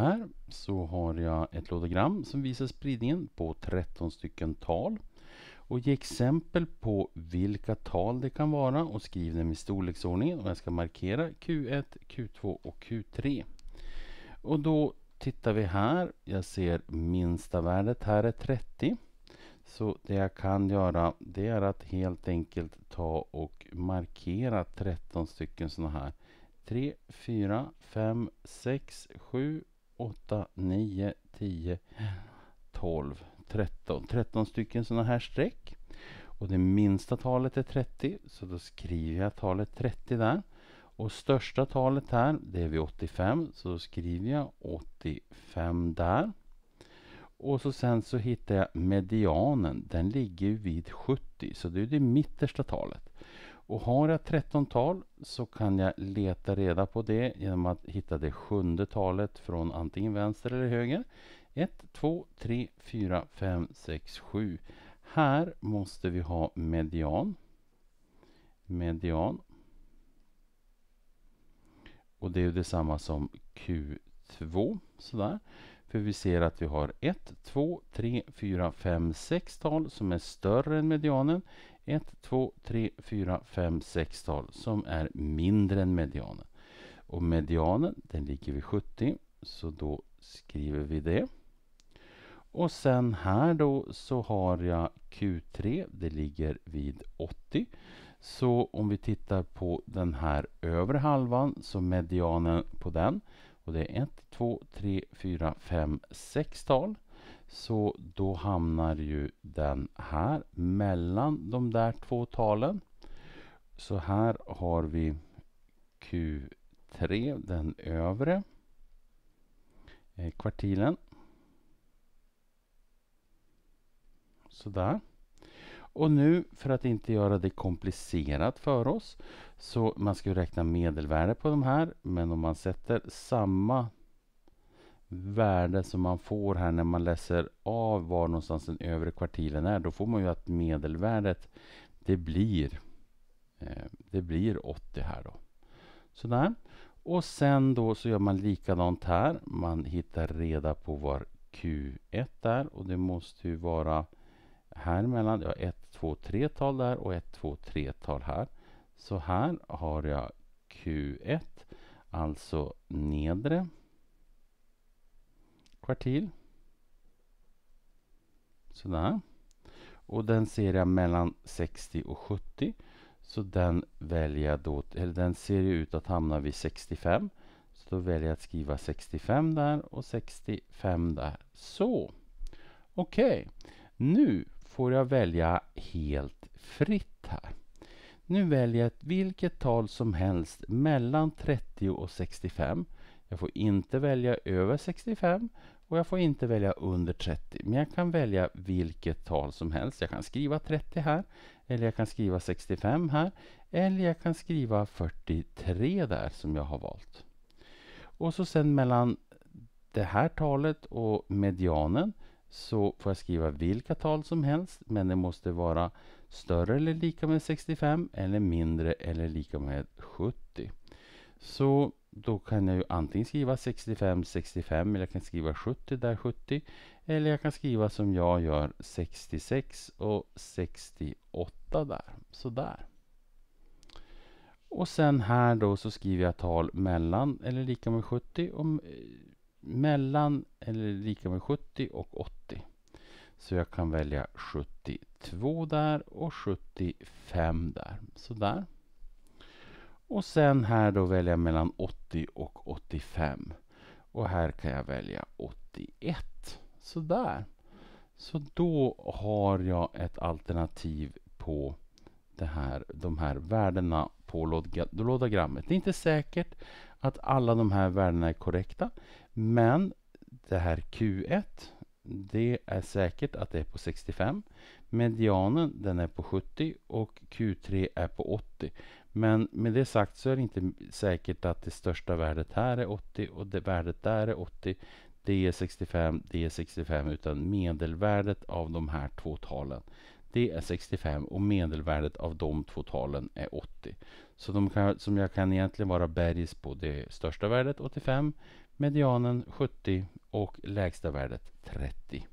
här så har jag ett lådogram som visar spridningen på 13 stycken tal. Och ge exempel på vilka tal det kan vara och skriv dem i storleksordningen. Och jag ska markera Q1, Q2 och Q3. Och då tittar vi här. Jag ser minsta värdet här är 30. Så det jag kan göra det är att helt enkelt ta och markera 13 stycken sådana här. 3, 4, 5, 6, 7, 8, 9, 10, 12, 13. 13 stycken sådana här streck. Och det minsta talet är 30, så då skriver jag talet 30 där. Och största talet här, det är vid 85, så då skriver jag 85 där. Och så sen så hittar jag medianen, den ligger vid 70, så det är det mittersta talet. Och har jag 13 tal så kan jag leta reda på det genom att hitta det sjunde talet från antingen vänster eller höger. 1, 2, 3, 4, 5, 6, 7. Här måste vi ha median. Median. Och det är ju detsamma som Q2. Sådär. För vi ser att vi har 1, 2, 3, 4, 5, 6 tal som är större än medianen. 1, 2, 3, 4, 5, 6 tal som är mindre än medianen. Och medianen den ligger vid 70 så då skriver vi det. Och sen här då så har jag Q3, det ligger vid 80. Så om vi tittar på den här övre halvan, så medianen på den, och det är 1, 2, 3, 4, 5, 6 tal. Så då hamnar ju den här mellan de där två talen. Så här har vi Q3, den övre eh, kvartilen. Sådär. Och nu, för att inte göra det komplicerat för oss, så man ska räkna medelvärde på de här, men om man sätter samma värde som man får här när man läser av var någonstans den övre kvartilen är, då får man ju att medelvärdet det blir, eh, det blir 80 här då. Sådär. Och sen då så gör man likadant här. Man hittar reda på var Q1 är och det måste ju vara här mellan. Jag har 1, 2, 3 tal där och 1, 2, 3 tal här. Så här har jag Q1, alltså nedre kvartil. Sådär. Och den ser jag mellan 60 och 70. Så den väljer jag då, eller den ser ju ut att hamna vid 65. Så då väljer jag att skriva 65 där och 65 där. Så. Okej. Okay. Nu får jag välja helt fritt här. Nu väljer jag vilket tal som helst mellan 30 och 65. Jag får inte välja över 65 och jag får inte välja under 30, men jag kan välja vilket tal som helst. Jag kan skriva 30 här, eller jag kan skriva 65 här, eller jag kan skriva 43 där som jag har valt. Och så sen mellan det här talet och medianen så får jag skriva vilka tal som helst, men det måste vara större eller lika med 65 eller mindre eller lika med 70. Så då kan jag ju antingen skriva 65, 65 eller jag kan skriva 70 där 70. Eller jag kan skriva som jag gör 66 och 68 där. Sådär. Och sen här då så skriver jag tal mellan eller lika med 70 och mellan eller lika med 70 och 80. Så jag kan välja 72 där och 75 där. Sådär. Och sen här då välja mellan 80 och 85. Och här kan jag välja 81. Sådär. Så då har jag ett alternativ på det här, de här värdena på lådagrammet. Det är inte säkert att alla de här värdena är korrekta. Men det här Q1, det är säkert att det är på 65. Medianen den är på 70 och Q3 är på 80. Men med det sagt så är det inte säkert att det största värdet här är 80 och det värdet där är 80. Det är 65, det är 65 utan medelvärdet av de här två talen det är 65 och medelvärdet av de två talen är 80. Så de kan, som jag kan egentligen vara bergis på det största värdet 85, medianen 70 och lägsta värdet 30.